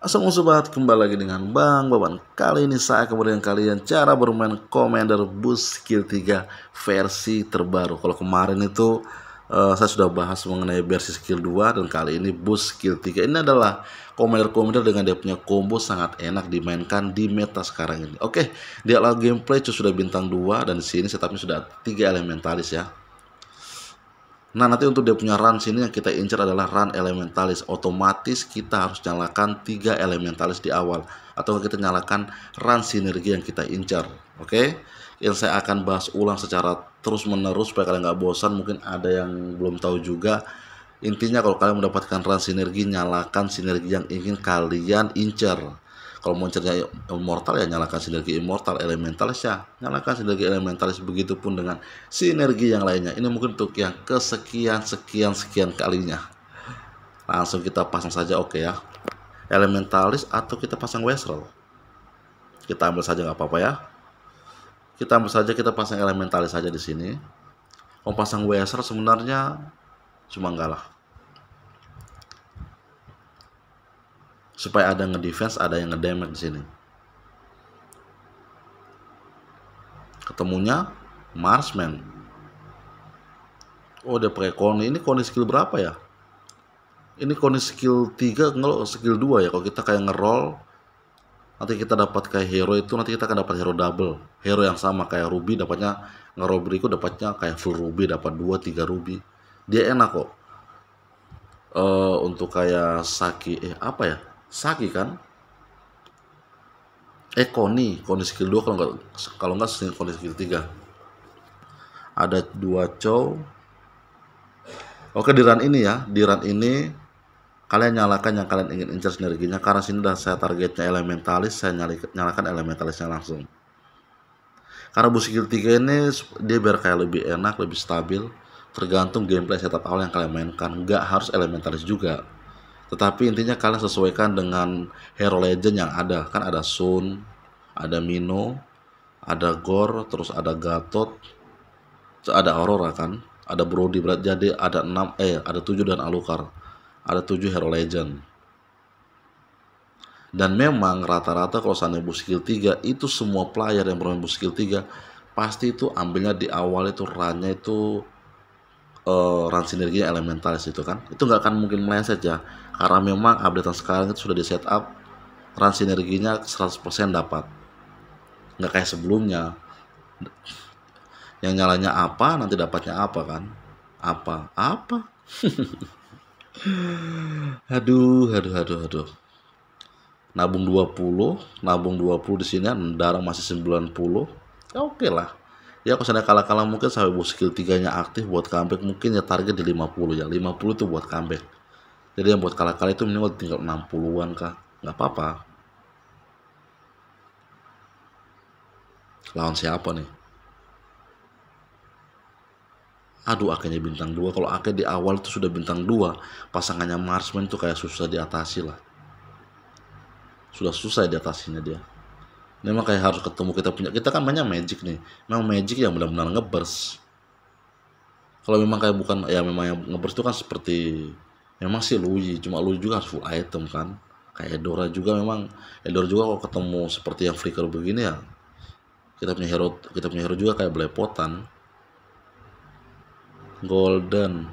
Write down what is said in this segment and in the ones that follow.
Assalamualaikum sobat, kembali lagi dengan Bang Baban. Kali ini saya akan berikan kalian cara bermain Commander Bus Skill 3 versi terbaru. Kalau kemarin itu uh, saya sudah bahas mengenai versi skill 2 dan kali ini Bus skill 3. Ini adalah Commander-Commander dengan dia punya combo sangat enak dimainkan di meta sekarang ini. Oke, dia dialog gameplay sudah bintang 2 dan di sini setupnya sudah 3 elementalis ya. Nah nanti untuk dia punya run sini yang kita incer adalah run elementalis. Otomatis kita harus nyalakan tiga elementalis di awal. Atau kita nyalakan run sinergi yang kita incer. Oke. Okay? Yang saya akan bahas ulang secara terus menerus supaya kalian gak bosan. Mungkin ada yang belum tahu juga. Intinya kalau kalian mendapatkan run sinergi, nyalakan sinergi yang ingin kalian incer kalau mau cerita immortal ya nyalakan sinergi immortal elementalis ya nyalakan sinergi elementalis begitu pun dengan sinergi yang lainnya ini mungkin untuk yang kesekian sekian sekian kalinya langsung kita pasang saja oke okay ya elementalis atau kita pasang wesrel. kita ambil saja nggak apa-apa ya kita ambil saja kita pasang elementalis saja di sini mau pasang wesrel sebenarnya cuma enggak lah supaya ada ngedefense ada yang ngedamage di sini ketemunya Marsman. oh dia pakai koni ini koni skill berapa ya ini koni skill 3 kalau skill 2 ya kalau kita kayak ngeroll nanti kita dapat kayak hero itu nanti kita akan dapat hero double hero yang sama kayak ruby dapatnya ngeroll berikut dapatnya kayak full ruby dapat 2 3 ruby dia enak kok uh, untuk kayak saki eh apa ya Saki kan? Eh Koni, Koni skill 2 kalau nggak kalau nggak sering Koni skill 3. Ada dua cow. Oke di run ini ya, di run ini kalian nyalakan yang kalian ingin incer sinerginya karena sini udah saya targetnya elementalis saya nyalakan elementalisnya langsung karena bus skill 3 ini dia biar kayak lebih enak lebih stabil tergantung gameplay setup awal yang kalian mainkan nggak harus elementalis juga tetapi intinya kalian sesuaikan dengan hero legend yang ada. Kan ada Sun, ada Mino, ada Gor, terus ada Gatot, ada Aurora kan, ada Brody. Berarti jadi ada 6 eh ada 7 dan Alucard. Ada 7 hero legend. Dan memang rata-rata kalau seandainya bus skill 3 itu semua player yang bermain bus skill 3 pasti itu ambilnya di awal itu runnya itu uh, run sinerginya elementalis itu kan itu nggak akan mungkin meleset ya karena memang updatean sekarang itu sudah di setup run sinerginya 100% dapat nggak kayak sebelumnya yang nyalanya apa nanti dapatnya apa kan apa apa aduh aduh aduh aduh nabung 20 nabung 20 di sini kan, darah masih 90 ya oke okay lah ya kalau saya kalah-kalah mungkin sampai bos skill 3 nya aktif buat comeback mungkin ya target di 50 ya 50 itu buat comeback jadi yang buat kalah-kalah itu minimal tinggal 60-an kah nggak apa-apa lawan siapa nih aduh akhirnya bintang 2 kalau akhirnya di awal itu sudah bintang 2 pasangannya Marsman itu kayak susah diatasi lah sudah susah diatasinya dia memang kayak harus ketemu kita punya kita kan banyak magic nih memang magic yang benar-benar ngebers kalau memang kayak bukan ya memang yang ngebers itu kan seperti memang sih Luigi cuma Luigi juga harus full item kan kayak Edora juga memang Edora juga kalau ketemu seperti yang flicker begini ya kita punya hero kita punya hero juga kayak belepotan golden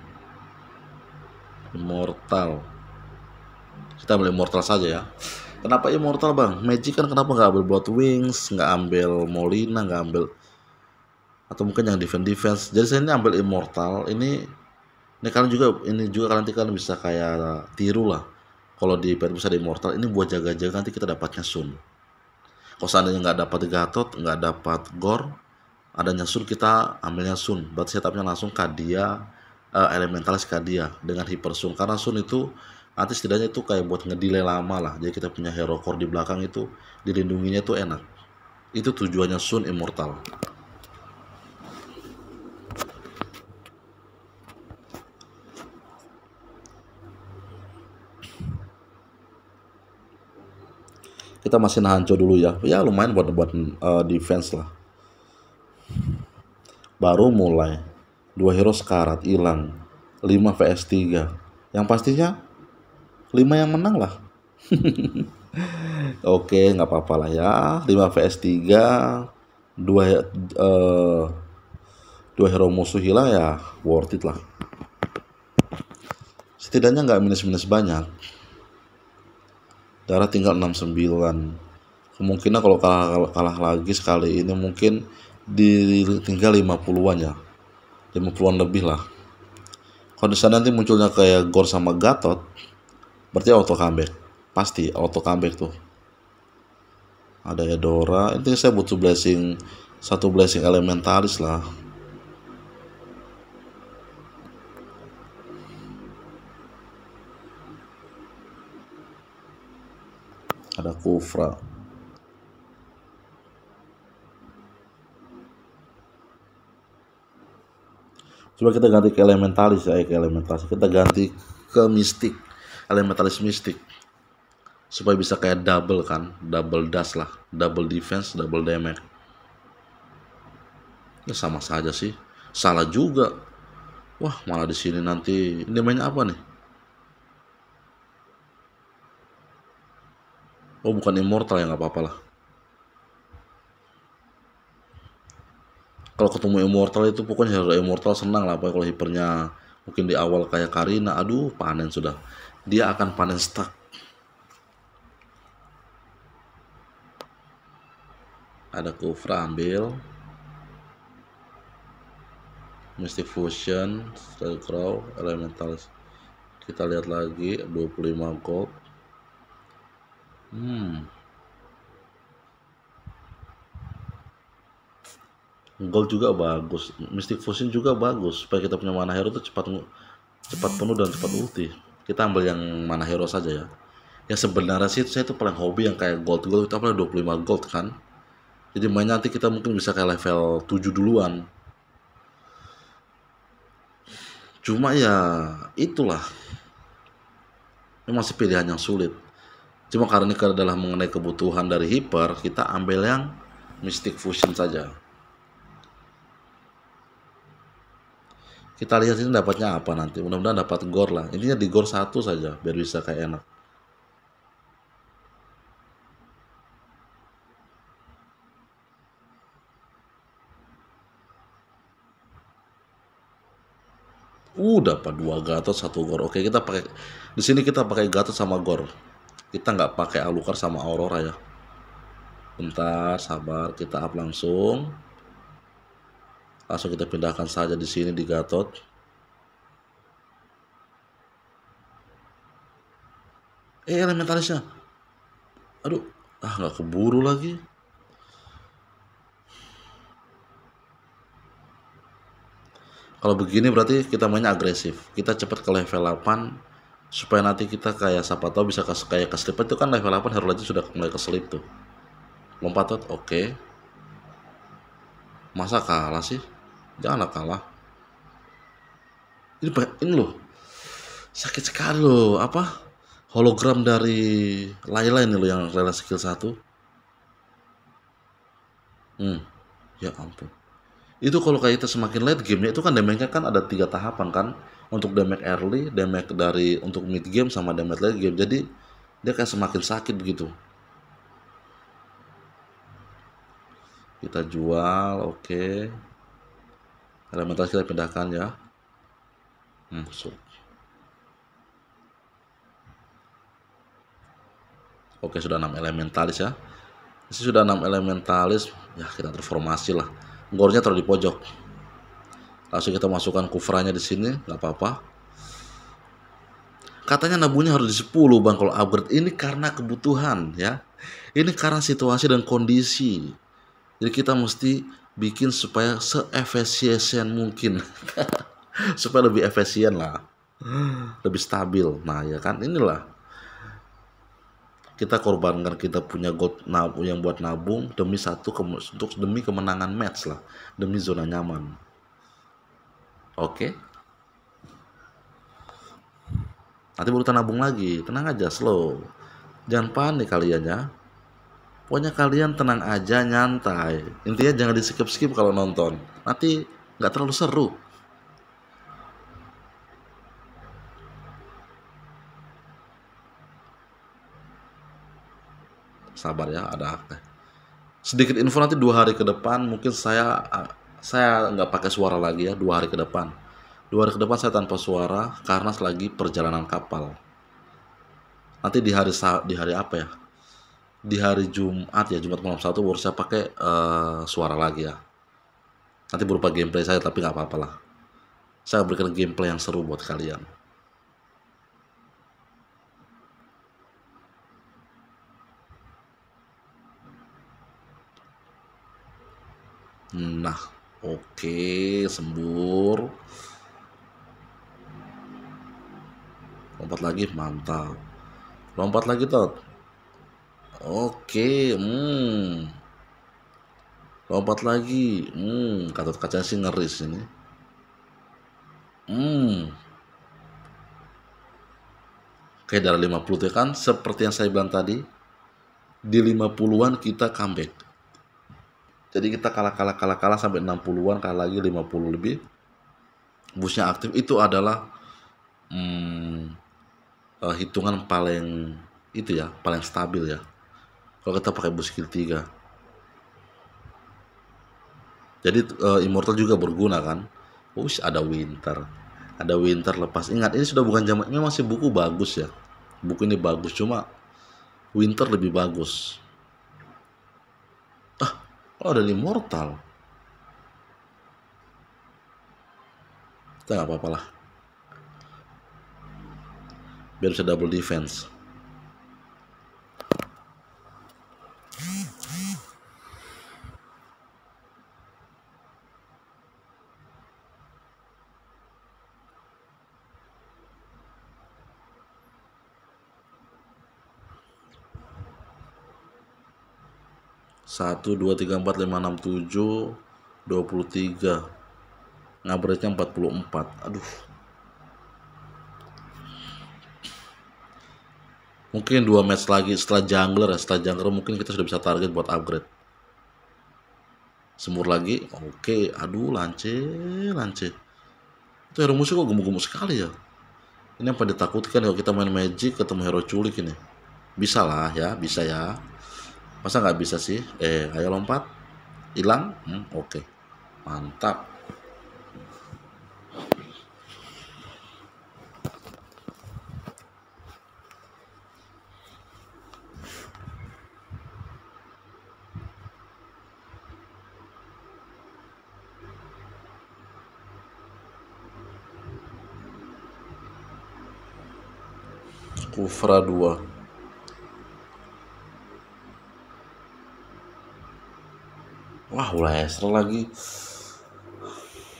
immortal kita ambil immortal saja ya kenapa immortal bang magic kan kenapa nggak ambil blood wings nggak ambil molina nggak ambil atau mungkin yang defense defense jadi saya ini ambil immortal ini ini kalian juga ini juga kan nanti kalian bisa kayak tiru lah. Kalau di Perbus ada Immortal ini buat jaga-jaga nanti kita dapatnya Sun. Kalau seandainya nggak dapat Gatot, nggak dapat Gor, ada Sun kita ambilnya Sun. Berarti setupnya langsung Kadia, uh, eh, Elementalis Kadia dengan Hyper Sun. Karena Sun itu nanti setidaknya itu kayak buat ngedile lama lah jadi kita punya hero core di belakang itu dilindunginya itu enak itu tujuannya Sun Immortal kita masih nahan cok dulu ya ya lumayan buat buat uh, defense lah baru mulai dua hero sekarat hilang 5 vs 3 yang pastinya 5 yang menang lah oke nggak apa-apa lah ya 5 vs 3 dua uh, dua hero musuh hilang ya worth it lah setidaknya nggak minus-minus banyak darah tinggal 69 kemungkinan kalau kalah, kalah lagi sekali ini mungkin di tinggal 50-an ya 50-an lebih lah kalau di nanti munculnya kayak Gor sama Gatot berarti auto comeback pasti auto comeback tuh ada Edora intinya saya butuh blessing satu blessing elementalis lah ada kufra coba kita ganti ke elementalis ya ke elementalis kita ganti ke mistik elementalis mistik supaya bisa kayak double kan double dash lah double defense double damage ya sama saja sih salah juga wah malah di sini nanti ini mainnya apa nih oh bukan immortal ya nggak apa-apa lah kalau ketemu immortal itu pokoknya hero immortal senang lah kalau hipernya mungkin di awal kayak Karina aduh panen sudah dia akan panen stuck ada Kufra ambil Misty Fusion, Steel Crow, Elemental kita lihat lagi 25 gold Hmm. Gol juga bagus, Mystic Fusion juga bagus. Supaya kita punya mana hero itu cepat cepat penuh dan cepat ulti. Kita ambil yang mana hero saja ya. Ya sebenarnya sih saya itu paling hobi yang kayak gold gold itu apalagi 25 gold kan. Jadi mainnya nanti kita mungkin bisa kayak level 7 duluan. Cuma ya itulah. Ini masih pilihan yang sulit. Cuma karena ini adalah mengenai kebutuhan dari hiper, kita ambil yang Mystic Fusion saja. Kita lihat ini dapatnya apa nanti. Mudah-mudahan dapat gor lah. Intinya di gor satu saja biar bisa kayak enak. Uh, dapat dua Gatot satu gor. Oke, kita pakai di sini kita pakai Gatot sama gor kita nggak pakai alukar sama aurora ya bentar sabar kita up langsung langsung kita pindahkan saja di sini di Gatot eh elementalisnya aduh ah nggak keburu lagi kalau begini berarti kita mainnya agresif kita cepat ke level 8 supaya nanti kita kayak siapa tahu bisa kas, kayak keselip itu kan level 8 Hero sudah mulai keselip tuh lompat oke okay. masa kalah sih janganlah kalah ini ini loh sakit sekali loh apa hologram dari Laila ini loh yang Laila skill 1 hmm ya ampun itu kalau kayak itu semakin late game itu kan damage kan ada tiga tahapan kan untuk damage early, damage dari untuk mid game sama damage late game. Jadi dia kayak semakin sakit begitu. Kita jual, oke. Okay. Elemental kita pindahkan ya. Hmm, so. Oke, okay, sudah enam elementalis ya. Ini sudah enam elementalis. Ya, kita transformasi lah. Gornya terlalu di pojok langsung kita masukkan kufranya di sini nggak apa-apa katanya nabunya harus di 10 bang kalau upgrade ini karena kebutuhan ya ini karena situasi dan kondisi jadi kita mesti bikin supaya seefisien mungkin supaya lebih efisien lah lebih stabil nah ya kan inilah kita korbankan kita punya god nabung yang buat nabung demi satu untuk demi kemenangan match lah demi zona nyaman Oke. Okay. Nanti baru nabung lagi. Tenang aja, slow. Jangan panik kalian ya. Pokoknya kalian tenang aja, nyantai. Intinya jangan di skip-skip kalau nonton. Nanti nggak terlalu seru. Sabar ya, ada akte. Sedikit info nanti dua hari ke depan mungkin saya ah, saya nggak pakai suara lagi ya dua hari ke depan. Dua hari ke depan saya tanpa suara karena lagi perjalanan kapal. Nanti di hari di hari apa ya? Di hari Jumat ya Jumat malam satu baru saya pakai uh, suara lagi ya. Nanti berupa gameplay saya tapi nggak apa apalah Saya berikan gameplay yang seru buat kalian. Nah, Oke, sembur. Lompat lagi, mantap. Lompat lagi, Tot. Oke, hmm. Lompat lagi, hmm. kata kacanya sih ngeris ini. Hmm. Oke, dari 50 ya kan, seperti yang saya bilang tadi, di 50-an kita comeback jadi kita kalah kalah kalah kalah sampai 60-an kalah lagi 50 lebih busnya aktif itu adalah hmm, uh, hitungan paling itu ya paling stabil ya kalau kita pakai bus skill 3 jadi uh, immortal juga berguna kan bus ada winter ada winter lepas ingat ini sudah bukan zaman ini masih buku bagus ya buku ini bagus cuma winter lebih bagus Kau dan immortal. Kita nggak apa apalah Biar bisa double defense. 1, 2, 3, 4, 5, 6, 7, 23 Ngabernya 44 Aduh Mungkin 2 match lagi setelah jungler ya, Setelah jungler mungkin kita sudah bisa target buat upgrade Semur lagi Oke Aduh lance Lance Itu hero musuh kok gemuk-gemuk sekali ya Ini yang apa ditakutkan kalau kita main magic ketemu hero culik ini Bisa lah ya Bisa ya masa nggak bisa sih eh ayo lompat hilang hmm, oke okay. mantap Kufra 2 Wah, Leicester lagi.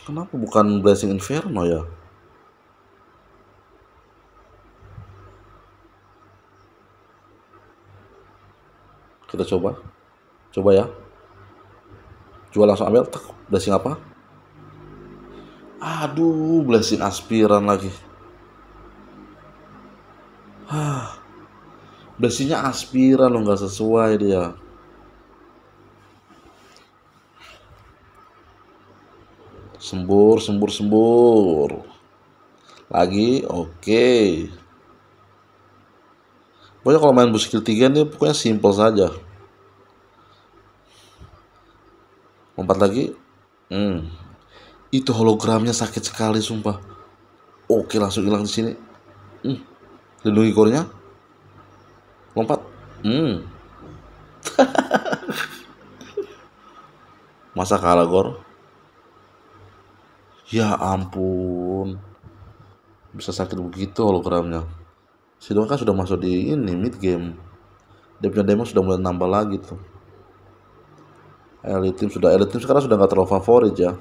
Kenapa bukan Blessing Inferno ya? Kita coba. Coba ya. Coba langsung ambil tak blessing apa? Aduh, blessing aspiran lagi. Hah. Blessingnya aspiran lo nggak sesuai dia. sembur sembur sembur lagi oke okay. pokoknya kalau main buskill 3 nih pokoknya simple saja empat lagi hmm. itu hologramnya sakit sekali sumpah oke okay, langsung hilang di sini hmm. lindungi kornya lompat hmm. masa kalah gor ya ampun bisa sakit begitu hologramnya si Dong kan sudah masuk di ini mid game dia punya demo sudah mulai nambah lagi tuh Elite Team sudah Elite Team sekarang sudah nggak terlalu favorit ya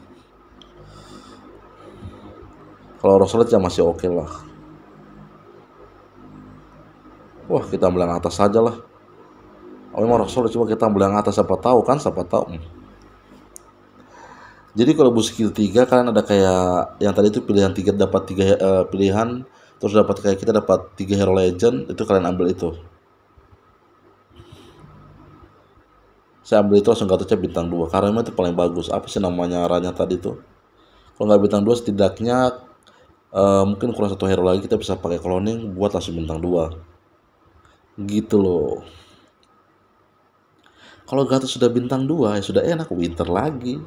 kalau Rosalit ya masih oke okay lah wah kita ambil yang atas saja lah oh memang Rosalit coba kita ambil yang atas siapa tahu kan siapa tahu hmm. Jadi kalau bu skill 3 kalian ada kayak yang tadi itu pilihan 3 dapat tiga uh, pilihan terus dapat kayak kita dapat tiga hero legend itu kalian ambil itu. Saya ambil itu langsung kartunya bintang 2 karena memang itu paling bagus. Apa sih namanya ranya tadi itu? Kalau nggak bintang 2 setidaknya uh, mungkin kurang satu hero lagi kita bisa pakai cloning buat langsung bintang 2. Gitu loh. Kalau Gatot sudah bintang 2 ya sudah enak winter lagi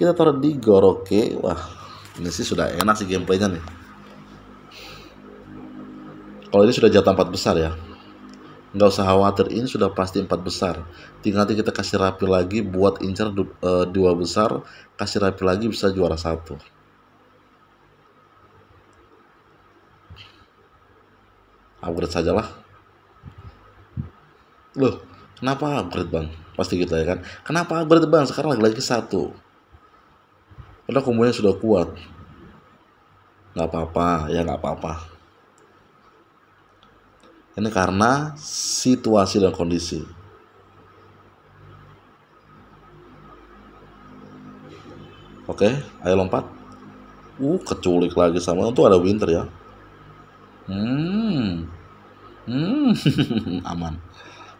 kita taruh di Goroke wah ini sih sudah enak sih gameplaynya nih kalau ini sudah jatah empat besar ya nggak usah khawatir ini sudah pasti empat besar tinggal nanti kita kasih rapi lagi buat incer eh, dua besar kasih rapi lagi bisa juara satu upgrade sajalah loh kenapa upgrade bang pasti gitu ya kan kenapa upgrade bang sekarang lagi-lagi satu karena kumulnya sudah kuat Gak apa-apa ya gak apa-apa ini karena situasi dan kondisi oke ayo lompat uh keculik lagi sama itu ada winter ya hmm hmm aman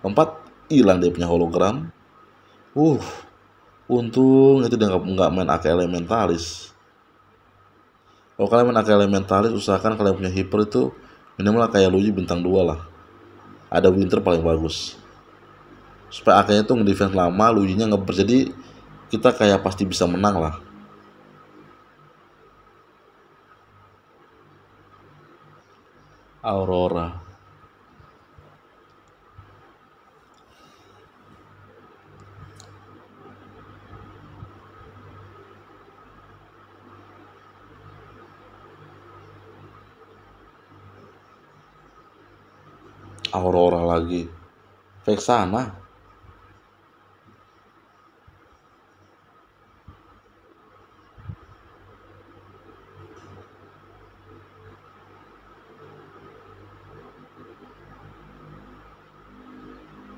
lompat hilang dia punya hologram uh Untung itu dia nggak main akal elementalis. Kalau kalian main akal elementalis, usahakan kalian punya hiper itu minimal kayak Luigi bintang 2 lah. Ada Winter paling bagus. Supaya AK-nya tuh nge-defense lama, Luigi-nya nge Jadi kita kayak pasti bisa menang lah. Aurora. Aurora lagi. Vexana.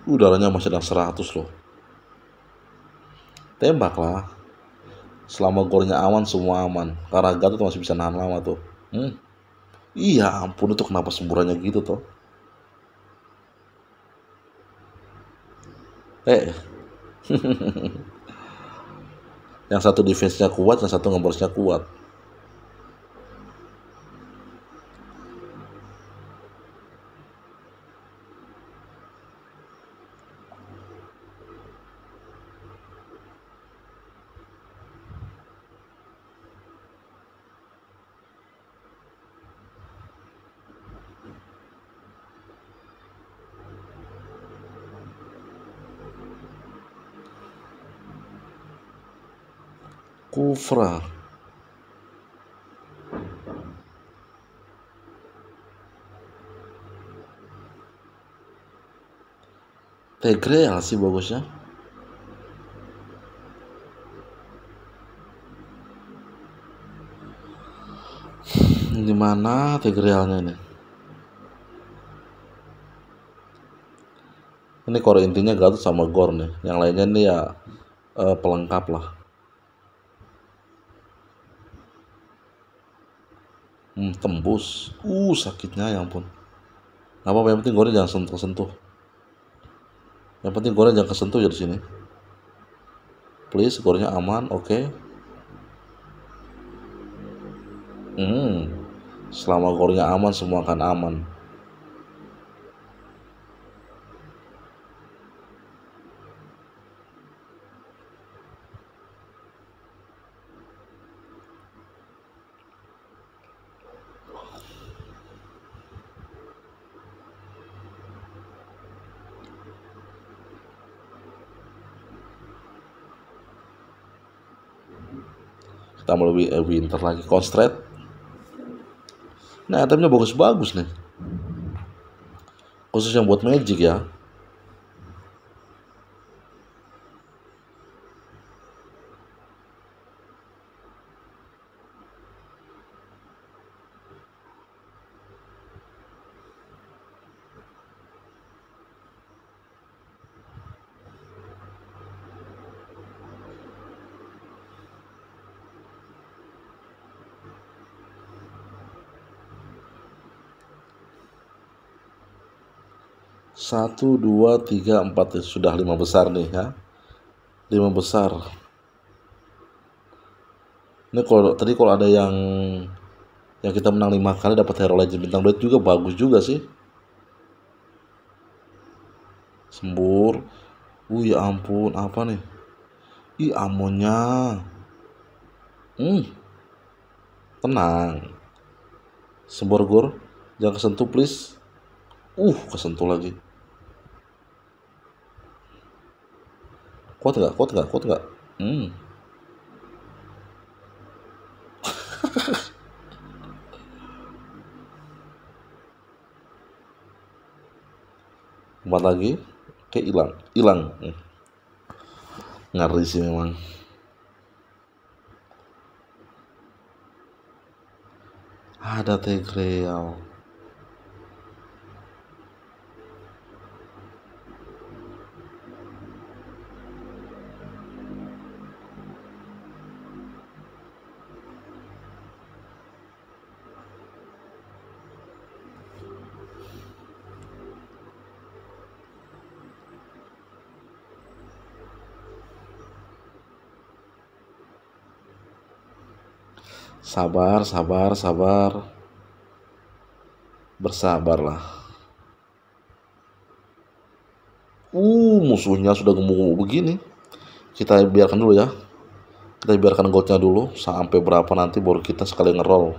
Udaranya masih ada 100 loh. Tembaklah. Selama gornya aman semua aman. Karena Gatot masih bisa nahan lama tuh. Hmm. Iya ampun itu kenapa semburannya gitu tuh. eh yang satu defense-nya kuat yang satu ngeborosnya kuat الأفرار Pegreal sih bagusnya di mana Tigrealnya ini ini core intinya Gatot sama Gore nih yang lainnya ini ya eh, pelengkap lah hmm, tembus uh sakitnya ya ampun nggak apa-apa yang penting goreng jangan sentuh sentuh yang penting goreng jangan kesentuh ya di sini please gorengnya aman oke okay. hmm selama gorengnya aman semua akan aman tambah lebih eh, winter lagi constraint nah itemnya bagus-bagus nih khusus yang buat magic ya Satu, dua, tiga, empat ya, Sudah lima besar nih ya Lima besar Ini kalau tadi kalau ada yang Yang kita menang lima kali dapat Hero Legend Bintang 2 juga bagus juga sih Sembur Wih ya ampun apa nih Ih amonya Hmm Tenang Sembur gur Jangan kesentuh please Uh, kesentuh lagi. Kuat gak? Kuat gak? Kuat gak? Hmm. Empat lagi, oke hilang, hilang. Hmm. Ngeri sih memang. Ada Tigreal. sabar, sabar, sabar. Bersabarlah. Uh, musuhnya sudah gemuk begini. Kita biarkan dulu ya. Kita biarkan goldnya dulu sampai berapa nanti baru kita sekali ngerol.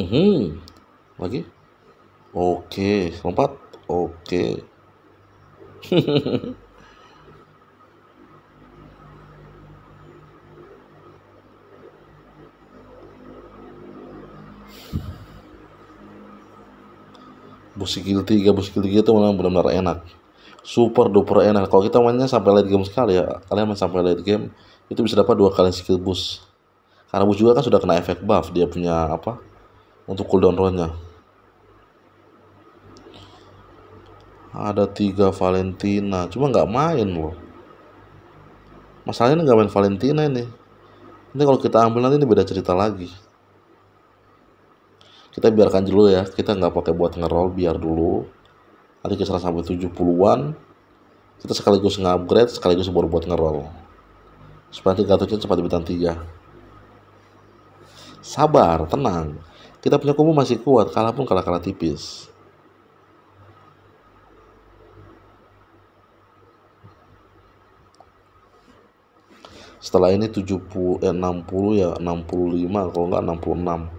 Uhum. Lagi. Oke, okay. lompat. Oke. Okay. Busikil 3, Busikil 3 itu memang benar-benar enak. Super duper enak. Kalau kita mainnya sampai late game sekali ya, kalian main sampai late game itu bisa dapat dua kali skill bus. Karena boost juga kan sudah kena efek buff dia punya apa? Untuk cooldown nya ada tiga Valentina cuma nggak main loh masalahnya nggak main Valentina ini ini kalau kita ambil nanti ini beda cerita lagi kita biarkan dulu ya kita nggak pakai buat ngerol biar dulu ada kisaran sampai 70-an kita sekaligus nge-upgrade sekaligus baru buat ngerol supaya nanti gatunya cepat di bintang 3 sabar tenang kita punya kubu masih kuat kalaupun kalah-kalah tipis setelah ini 70 eh, 60 ya 65 kalau enggak 66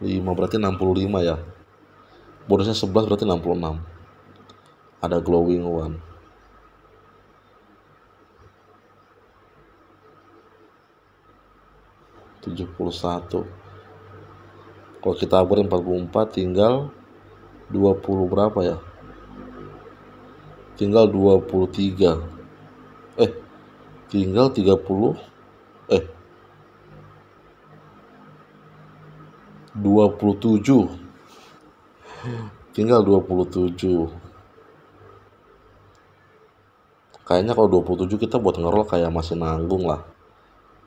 5 berarti 65 ya bonusnya 11 berarti 66 ada glowing one tujuh puluh satu kalau kita upgrade 44 tinggal 20 berapa ya tinggal 23 tinggal 30 eh 27 tinggal 27 kayaknya kalau 27 kita buat ngerol kayak masih nanggung lah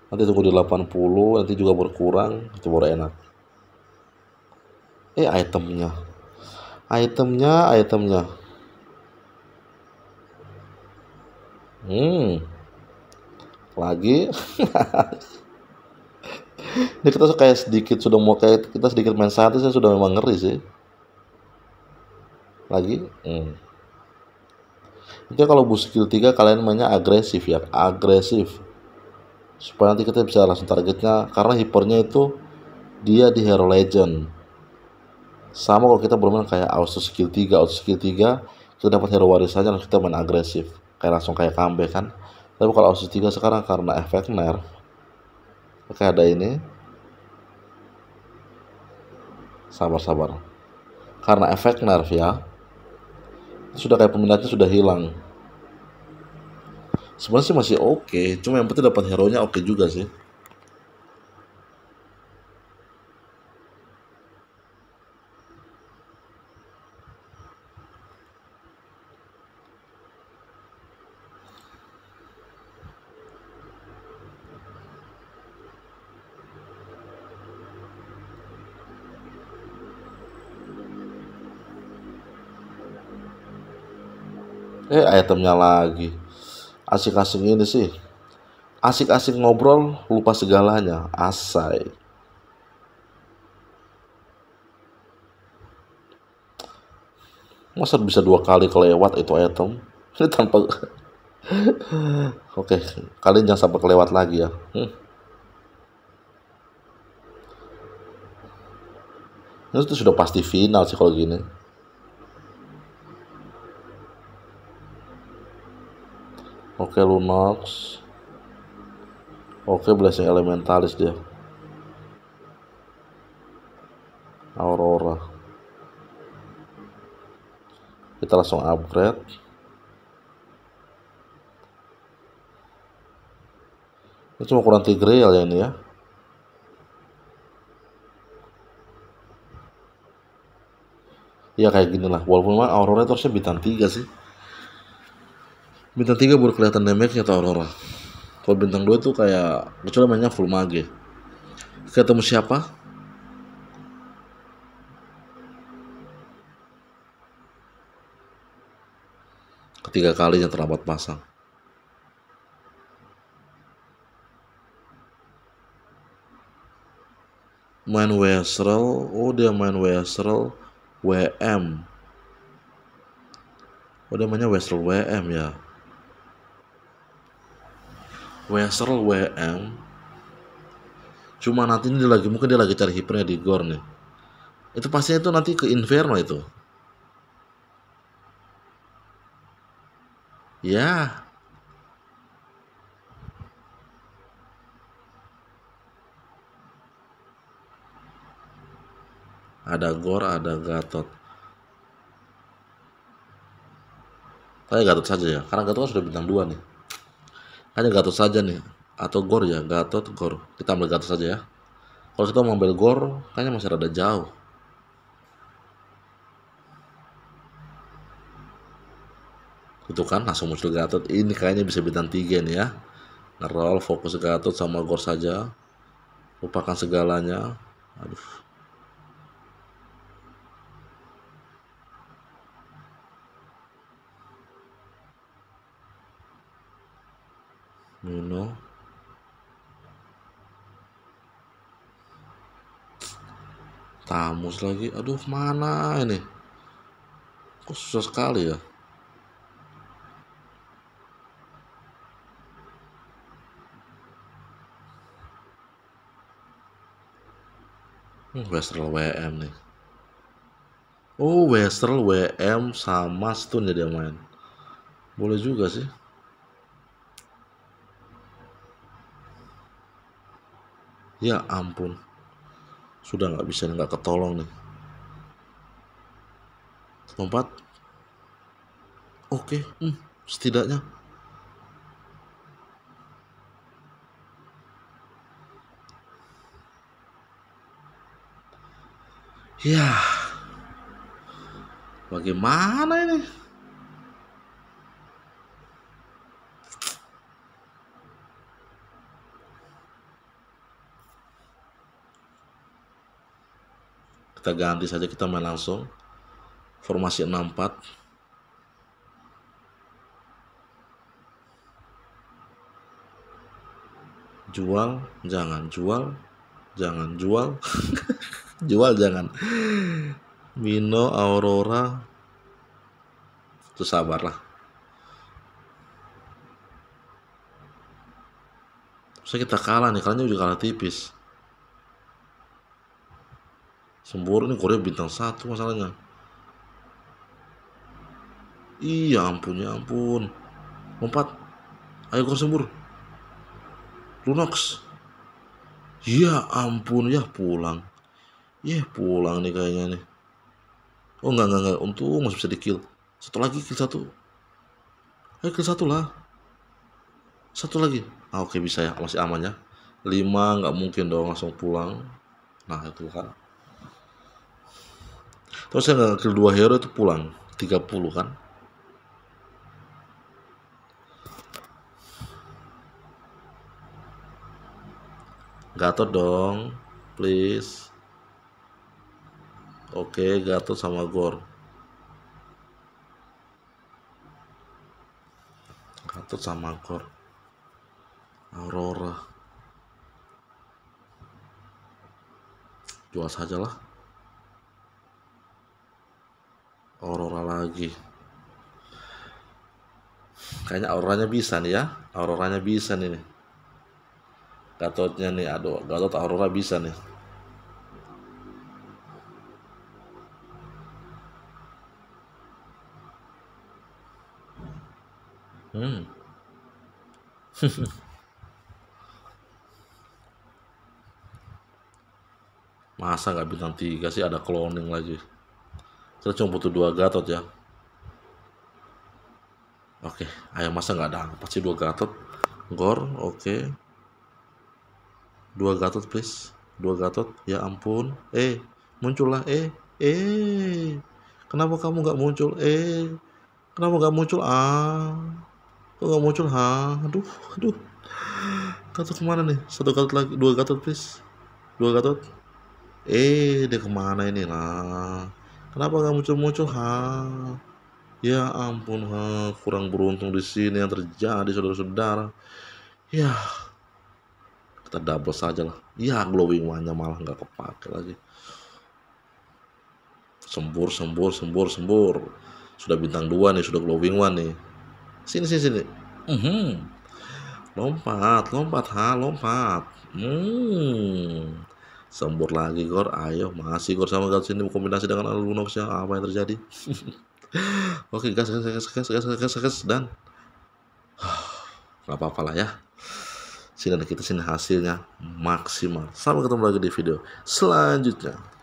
nanti tunggu di 80 nanti juga berkurang itu baru enak eh itemnya itemnya itemnya hmm lagi ini kita kayak sedikit sudah mau kayak kita sedikit main satu saya sudah memang ngeri sih lagi hmm. itu kalau bu skill 3 kalian mainnya agresif ya agresif supaya nanti kita bisa langsung targetnya karena hipernya itu dia di hero legend sama kalau kita bermain kayak auto skill 3 auto skill 3 kita dapat hero warisannya langsung kita main agresif kayak langsung kayak comeback kan tapi kalau Aussie 3 sekarang karena efek nerf oke ada ini sabar-sabar karena efek nerf ya sudah kayak peminatnya sudah hilang sebenarnya sih masih oke okay, cuma yang penting dapat hero nya oke okay juga sih eh itemnya lagi asik-asik ini sih asik-asik ngobrol lupa segalanya asai masa bisa dua kali kelewat itu item ini tanpa oke kalian jangan sampai kelewat lagi ya hmm. Itu sudah pasti final sih kalau gini. oke okay, Lunox oke okay, blessing elementalis dia Aurora kita langsung upgrade ini cuma kurang tigreal ya ini ya ya kayak gini lah walaupun Aurora itu harusnya bintang 3 sih bintang 3 baru kelihatan damage-nya Aurora kalau bintang 2 tuh kayak kecuali mainnya full mage ketemu siapa ketiga kalinya terlambat pasang main Wesrel oh dia main Wesrel WM oh dia mainnya Wesrel WM ya Wesel WM cuma nanti ini dia lagi mungkin dia lagi cari hipernya di Gor nih itu pasti itu nanti ke Inferno itu ya ada Gor ada Gatot Saya Gatot saja ya, karena Gatot kan sudah bintang dua nih hanya Gatot saja nih atau Gor ya Gatot Gor kita ambil Gatot saja ya kalau kita mau ambil Gor kayaknya masih rada jauh itu kan langsung muncul Gatot ini kayaknya bisa bintang tiga nih ya ngerol nah, fokus Gatot sama Gor saja lupakan segalanya aduh Nuno Tamus lagi aduh mana ini kok susah sekali ya Hmm, Westerl WM nih. Oh, Westerl WM sama Stun ya dia main. Boleh juga sih. Ya ampun. Sudah nggak bisa nggak ketolong nih. Lompat. Oke, hmm, setidaknya Ya, bagaimana ini? kita ganti saja kita main langsung formasi 64 jual jangan jual jangan jual jual jangan Mino Aurora itu sabarlah terus kita kalah nih kalahnya juga kalah tipis Semboro ini Korea bintang satu masalahnya. Iya ampun ya ampun. empat. Ayo kau sembur. Lunox. Iya ampun ya pulang. Iya pulang nih kayaknya nih. Oh enggak enggak enggak. Untung masih bisa di kill. Satu lagi kill satu. Ayo kill satu lah. Satu lagi. Ah, oke bisa ya. Masih aman ya. Lima nggak mungkin dong langsung pulang. Nah itu kan Terus yang kedua Hero itu pulang 30 kan. Gatot dong, please. Oke, Gatot sama Gor. Gatot sama Gor. Aurora. Jual sajalah. Aurora lagi kayaknya auroranya bisa nih ya auroranya bisa nih, nih. Gatotnya nih aduh Gatot Aurora bisa nih Hmm. Masa nggak bintang tiga sih ada cloning lagi kita cuma butuh dua Gatot ya oke okay. ayam masa nggak ada pasti dua Gatot Gor oke okay. dua Gatot please dua Gatot ya ampun eh muncullah eh eh kenapa kamu nggak muncul eh kenapa nggak muncul ah kok nggak muncul ha aduh aduh Gatot kemana nih satu Gatot lagi dua Gatot please dua Gatot eh dia kemana ini lah Kenapa nggak muncul-muncul? Ha, ya ampun, ha, kurang beruntung di sini yang terjadi, saudara-saudara. Ya, kita double saja lah. Ya, glowing one-nya malah nggak kepake lagi. Sembur, sembur, sembur, sembur. Sudah bintang dua nih, sudah glowing one nih. Sini, sini, sini. Mm -hmm. Lompat, lompat, ha, lompat. Hmm. Sembur lagi kor, ayo masih kor sama Gatsu ini kombinasi dengan ya apa yang terjadi? Oke, gas gas gas gas gas gas gas dan nggak apa-apa lah ya. Sini kita sini hasilnya maksimal. Sampai ketemu lagi di video selanjutnya.